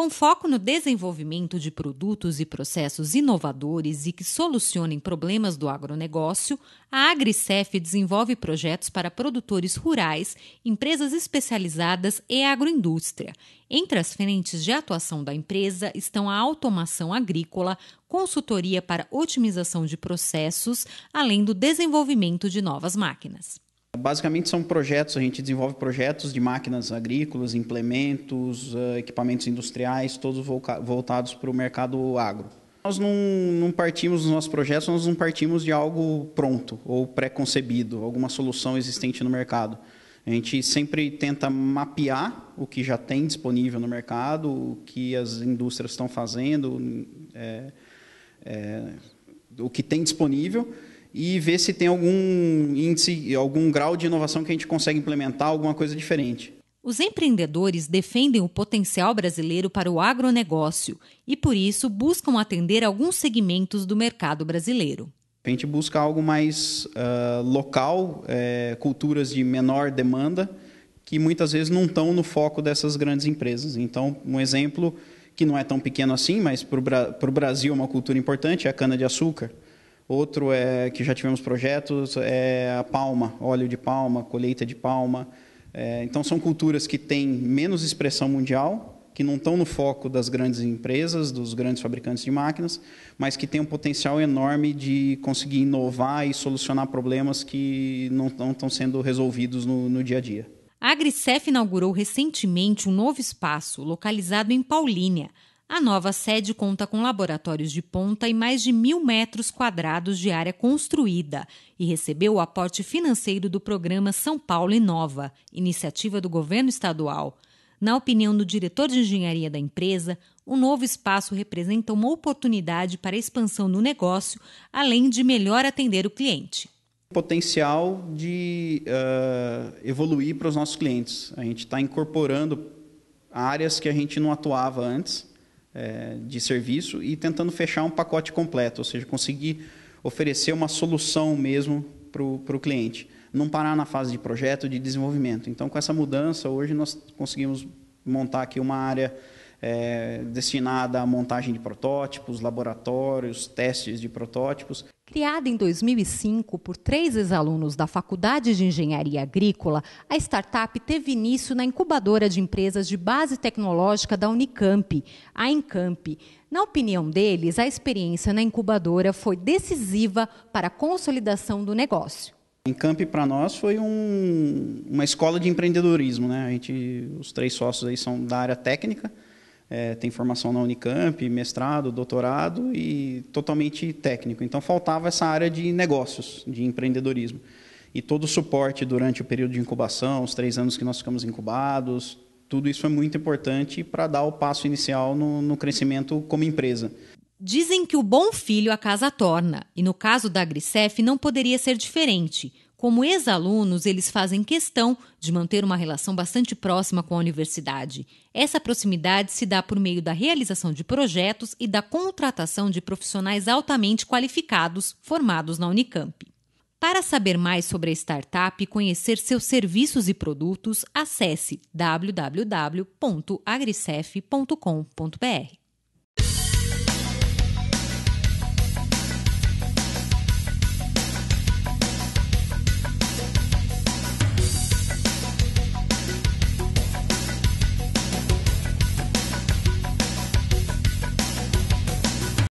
Com foco no desenvolvimento de produtos e processos inovadores e que solucionem problemas do agronegócio, a AgriCef desenvolve projetos para produtores rurais, empresas especializadas e agroindústria. Entre as frentes de atuação da empresa estão a automação agrícola, consultoria para otimização de processos, além do desenvolvimento de novas máquinas. Basicamente são projetos, a gente desenvolve projetos de máquinas agrícolas, implementos, eh, equipamentos industriais, todos voltados para o mercado agro. Nós não, não, partimos dos nossos projetos, nós não partimos de algo pronto ou pré-concebido, alguma solução existente no mercado. A gente sempre tenta mapear o que já tem disponível no mercado, o que as indústrias estão fazendo, é, é, o que tem disponível, e ver se tem algum índice, algum grau de inovação que a gente consegue implementar, alguma coisa diferente. Os empreendedores defendem o potencial brasileiro para o agronegócio e, por isso, buscam atender alguns segmentos do mercado brasileiro. A gente busca algo mais uh, local, é, culturas de menor demanda, que muitas vezes não estão no foco dessas grandes empresas. Então, um exemplo que não é tão pequeno assim, mas para o Brasil é uma cultura importante, é a cana-de-açúcar. Outro é que já tivemos projetos é a palma, óleo de palma, colheita de palma. É, então são culturas que têm menos expressão mundial, que não estão no foco das grandes empresas, dos grandes fabricantes de máquinas, mas que têm um potencial enorme de conseguir inovar e solucionar problemas que não, estão sendo resolvidos no, no dia a dia. A AgriCef inaugurou recentemente um novo espaço localizado em Paulínia a nova sede conta com laboratórios de ponta e mais de mil metros quadrados de área construída e recebeu o aporte financeiro do programa São Paulo Inova, iniciativa do governo estadual. Na opinião do diretor de engenharia da empresa, o novo espaço representa uma oportunidade para a expansão do negócio, além de melhor atender o cliente potencial de uh, evoluir para os nossos clientes. A gente está incorporando áreas que a gente não atuava antes é, de serviço e tentando fechar um pacote completo, ou seja, conseguir oferecer uma solução mesmo para o cliente, não parar na fase de projeto de desenvolvimento. Então, com essa mudança, hoje nós conseguimos montar aqui uma área é, destinada à montagem de protótipos, laboratórios, testes de protótipos. Criada em 2005 por três ex-alunos da Faculdade de Engenharia Agrícola, a startup teve início na incubadora de empresas de base tecnológica da Unicamp, a Encamp. Na opinião deles, a experiência na incubadora foi decisiva para a consolidação do negócio. Encamp para nós foi um, uma escola de empreendedorismo, né? A gente, os três sócios aí são da área técnica é, tem formação na Unicamp, mestrado, doutorado e totalmente técnico. Então faltava essa área de negócios, de empreendedorismo. E todo o suporte durante o período de incubação, os três anos que nós ficamos incubados, tudo isso é muito importante para dar o passo inicial no, no crescimento como empresa. Dizem que o bom filho a casa torna, e no caso da Agricef não poderia ser diferente. Como ex-alunos, eles fazem questão de manter uma relação bastante próxima com a universidade. Essa proximidade se dá por meio da realização de projetos e da contratação de profissionais altamente qualificados formados na Unicamp. Para saber mais sobre a startup e conhecer seus serviços e produtos, acesse www.agricef.com.br.